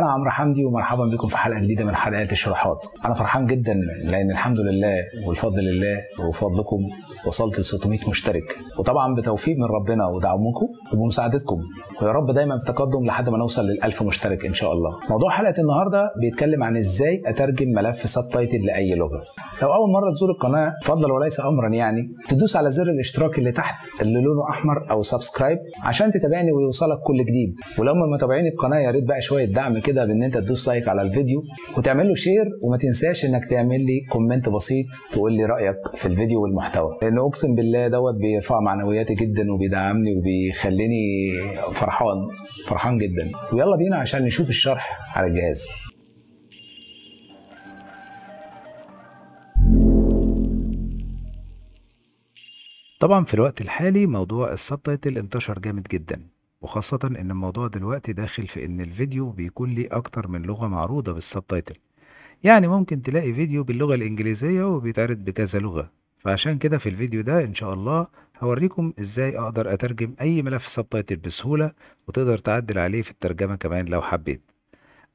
انا عمرو حمدي ومرحبا بكم في حلقه جديده من حلقات الشروحات انا فرحان جدا لان الحمد لله والفضل لله وفضلكم وصلت ل 600 مشترك وطبعا بتوفيق من ربنا ودعمكم وبمساعدتكم ويا رب دايما في تقدم لحد ما نوصل لل 1000 مشترك ان شاء الله موضوع حلقه النهارده بيتكلم عن ازاي اترجم ملف سب تايتل لاي لغه لو اول مره تزور القناه فضلا وليس امرا يعني تدوس على زر الاشتراك اللي تحت اللي لونه احمر او سبسكرايب عشان تتابعني ويوصلك كل جديد ولو ما متابعين القناه يا ريت بقى شويه دعم كده كده بان انت تدوس لايك على الفيديو وتعمل له شير وما تنساش انك تعمل لي كومنت بسيط تقول لي رايك في الفيديو والمحتوى لان اقسم بالله دوت بيرفع معنوياتي جدا وبيدعمني وبيخليني فرحان فرحان جدا ويلا بينا عشان نشوف الشرح على الجهاز طبعا في الوقت الحالي موضوع السبتايتل انتشر جامد جدا وخاصة إن الموضوع دلوقتي داخل في إن الفيديو بيكون ليه أكتر من لغة معروضة بالسبتايتل يعني ممكن تلاقي فيديو باللغة الإنجليزية وبيتعرض بكذا لغة فعشان كده في الفيديو ده إن شاء الله هوريكم إزاي أقدر أترجم أي ملف سبتايتل بسهولة وتقدر تعدل عليه في الترجمة كمان لو حبيت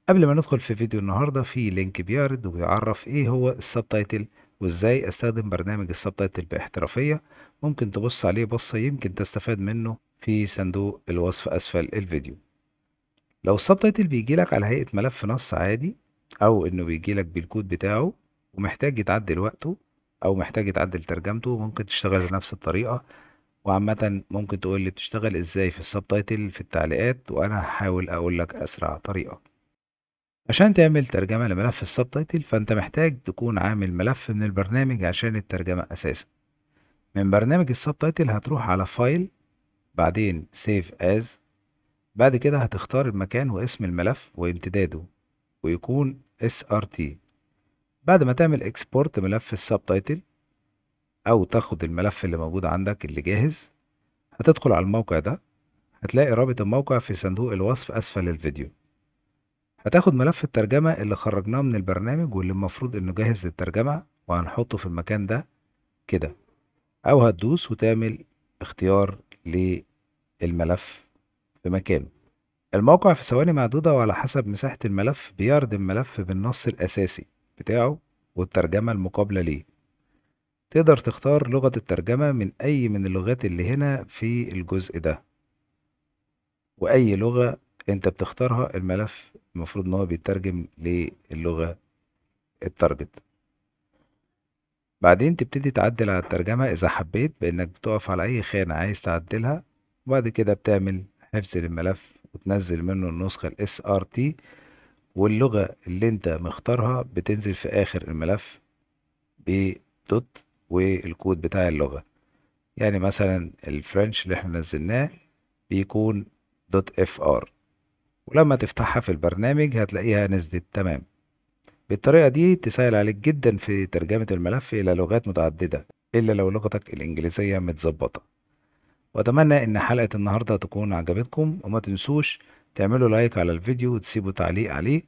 قبل ما ندخل في فيديو النهاردة في لينك بيعرض وبيعرف إيه هو السبتايتل وازاي استخدم برنامج السبتايتل باحترافية ممكن تبص عليه بصة يمكن تستفاد منه في صندوق الوصف أسفل الفيديو لو السبتايتل بيجيلك على هيئة ملف نص عادي أو إنه بيجيلك بالكود بتاعه ومحتاج يتعدل وقته أو محتاج يتعدل ترجمته ممكن تشتغل بنفس الطريقة وعامة ممكن تقول لي بتشتغل ازاي في السبتايتل في التعليقات وأنا هحاول أقولك أسرع طريقة عشان تعمل ترجمة لملف السبتايتل فأنت محتاج تكون عامل ملف من البرنامج عشان الترجمة أساسا من برنامج السبتايتل هتروح على فايل بعدين سيف از بعد كده هتختار المكان واسم الملف وامتداده ويكون SRT بعد ما تعمل اكسبورت ملف السبتايتل أو تاخد الملف اللي موجود عندك اللي جاهز هتدخل على الموقع ده هتلاقي رابط الموقع في صندوق الوصف أسفل الفيديو هتاخد ملف الترجمة اللي خرجناه من البرنامج واللي المفروض انه جاهز للترجمة وهنحطه في المكان ده كده او هتدوس وتعمل اختيار للملف في مكانه الموقع في ثواني معدودة وعلى حسب مساحة الملف بيعرض الملف بالنص الأساسي بتاعه والترجمة المقابلة ليه تقدر تختار لغة الترجمة من أي من اللغات اللي هنا في الجزء ده وأي لغة أنت بتختارها الملف المفروض ان هو بيترجم للغة التارجت بعدين تبتدي تعدل على الترجمة إذا حبيت بإنك بتقف على أي خانة عايز تعدلها وبعد كده بتعمل حفظ للملف وتنزل منه النسخة ال SRT واللغة اللي انت مختارها بتنزل في آخر الملف دوت والكود بتاع اللغة يعني مثلا الفرنش اللي احنا نزلناه بيكون دوت اف ار ولما تفتحها في البرنامج هتلاقيها نزلت تمام بالطريقة دي تسهل عليك جدا في ترجمة الملف إلى لغات متعددة إلا لو لغتك الإنجليزية متظبطة وأتمنى إن حلقة النهاردة تكون عجبتكم وما تنسوش تعملوا لايك على الفيديو وتسيبوا تعليق عليه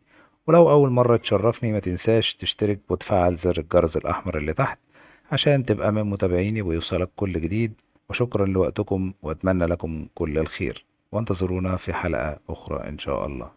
ولو أول مرة تشرفني ما تنساش تشترك وتفعل زر الجرس الأحمر اللي تحت عشان تبقى من متابعيني ويوصلك كل جديد وشكرا لوقتكم وأتمنى لكم كل الخير وانتظرونا في حلقة أخرى إن شاء الله